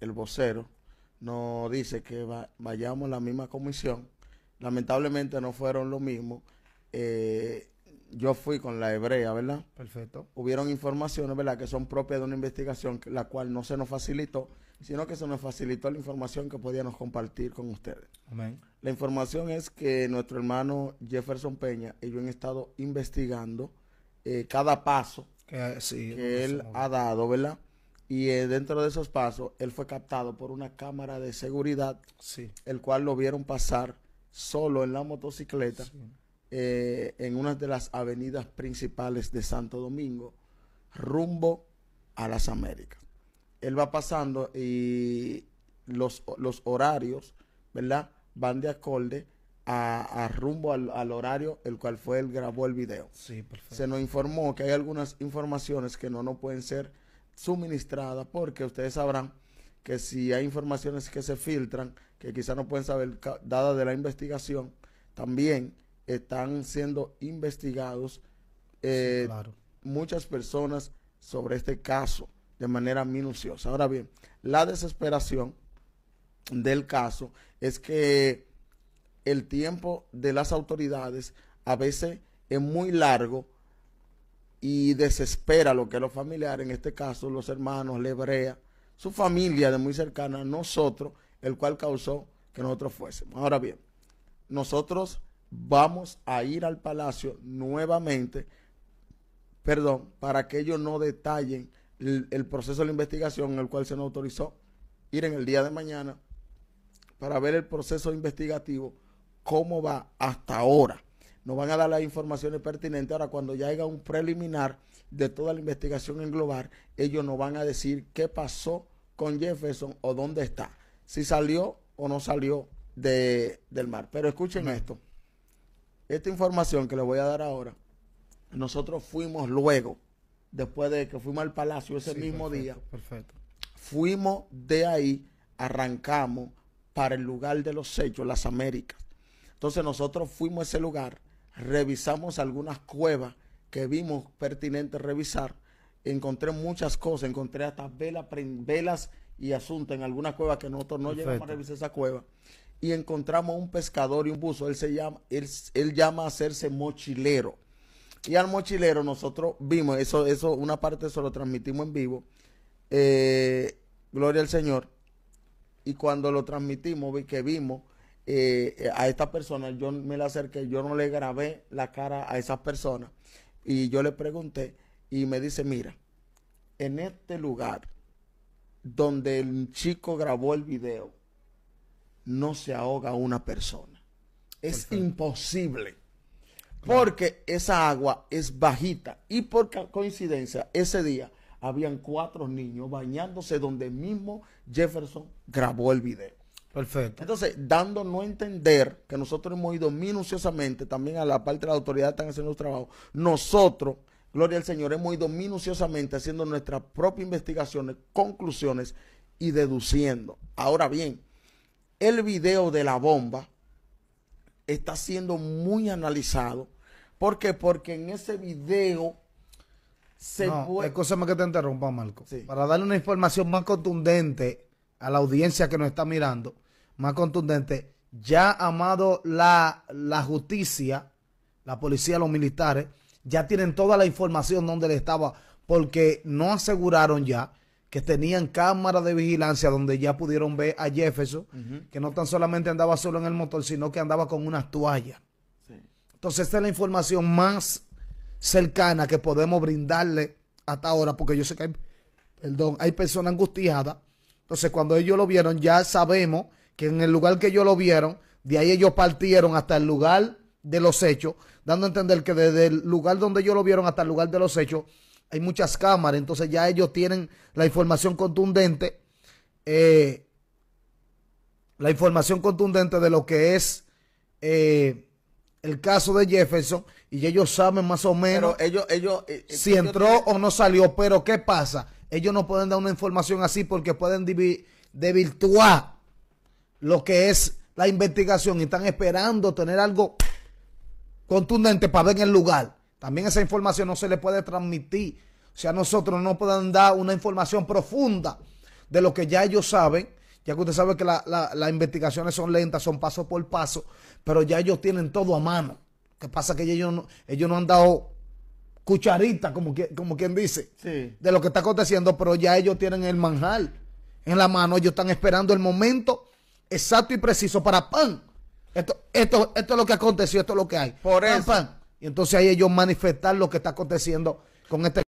el vocero, nos dice que vayamos a la misma comisión. Lamentablemente no fueron lo mismo. Eh, yo fui con la hebrea, ¿verdad? Perfecto. Hubieron informaciones, ¿verdad?, que son propias de una investigación, la cual no se nos facilitó, sino que se nos facilitó la información que podíamos compartir con ustedes. Amén. La información es que nuestro hermano Jefferson Peña y yo han estado investigando eh, cada paso que él ha dado, ¿verdad? Y eh, dentro de esos pasos, él fue captado por una cámara de seguridad, el cual lo vieron pasar solo en la motocicleta eh, en una de las avenidas principales de Santo Domingo, rumbo a las Américas. Él va pasando y los, los horarios, ¿verdad? Van de acorde a, rumbo al, horario el cual fue él grabó el video. Se nos informó que hay algunas informaciones que no no pueden ser suministrada, porque ustedes sabrán que si hay informaciones que se filtran, que quizás no pueden saber, dada de la investigación, también están siendo investigados eh, muchas personas sobre este caso de manera minuciosa. Ahora bien, la desesperación del caso es que el tiempo de las autoridades a veces es muy largo y desespera lo que los familiares, en este caso los hermanos, la hebrea, su familia de muy cercana, nosotros, el cual causó que nosotros fuésemos. Ahora bien, nosotros vamos a ir al palacio nuevamente, perdón, para que ellos no detallen el, el proceso de la investigación en el cual se nos autorizó ir en el día de mañana para ver el proceso investigativo, cómo va hasta ahora nos van a dar las informaciones pertinentes. Ahora, cuando ya haya un preliminar de toda la investigación en global, ellos nos van a decir qué pasó con Jefferson o dónde está, si salió o no salió de, del mar. Pero escuchen esto, esta información que les voy a dar ahora, nosotros fuimos luego, después de que fuimos al palacio ese mismo día, perfecto. fuimos de ahí, arrancamos para el lugar de los hechos, las Américas. Entonces nosotros fuimos a ese lugar revisamos algunas cuevas que vimos pertinentes revisar. Encontré muchas cosas, encontré hasta velas, velas y asuntos en algunas cuevas que nosotros no llegamos a revisar esa cueva. Y encontramos un pescador y un buzo. Él se llama, llama a hacerse mochilero. Y al mochilero nosotros vimos, eso, eso, una parte se lo transmitimos en vivo. Eh, gloria al Señor. Y cuando lo transmitimos, que vimos eh, a esta persona, yo me la acerqué, yo no le grabé la cara a esa persona y yo le pregunté y me dice, mira, en este lugar donde el chico grabó el video, no se ahoga una persona. Es imposible. Porque esa agua es bajita. Y por coincidencia, ese día habían cuatro niños bañándose donde mismo Jefferson grabó el video. Perfecto. Entonces, dando no entender que nosotros hemos ido minuciosamente también a la parte de la autoridad están haciendo los trabajo. Nosotros, gloria al Señor, hemos ido minuciosamente haciendo nuestras propias investigaciones, conclusiones y deduciendo. Ahora bien, el video de la bomba está siendo muy analizado. ¿Por qué? Porque en ese video se no, puede... Escúchame que te interrumpa, Marco. Sí. Para darle una información más contundente a la audiencia que nos está mirando, más contundente, ya amado la, justicia, la policía, los militares, ya tienen toda la información donde le estaba, porque no aseguraron ya que tenían cámaras de vigilancia donde ya pudieron ver a Jefferson, que no tan solamente andaba solo en el motor, sino que andaba con unas toallas. Entonces, esta es la información más cercana que podemos brindarle hasta ahora, porque yo sé que perdón, hay personas angustiadas. Entonces, cuando ellos lo vieron, ya sabemos que en el lugar que ellos lo vieron, de ahí ellos partieron hasta el lugar de los hechos, dando a entender que desde el lugar donde ellos lo vieron hasta el lugar de los hechos, hay muchas cámaras, entonces ya ellos tienen la información contundente, eh, la información contundente de lo que es eh, el caso de Jefferson y ellos saben más o menos ellos, ellos, eh, si entró o no salió, pero ¿qué pasa? Ellos no pueden dar una información así porque pueden devirtuar lo que es la investigación y están esperando tener algo contundente para ver en el lugar. También esa información no se le puede transmitir. O sea, nosotros no podemos dar una información profunda de lo que ya ellos saben, ya que usted sabe que las investigaciones son lentas, son paso por paso, pero ya ellos tienen todo a mano. Lo que pasa que ellos no, ellos no han dado cucharita, como, que, como quien dice, de lo que está aconteciendo, pero ya ellos tienen el manjar en la mano, ellos están esperando el momento exacto y preciso para pan. Esto, esto, esto es lo que aconteció, esto es lo que hay. Por pan, Y entonces ahí ellos manifestar lo que está aconteciendo con este.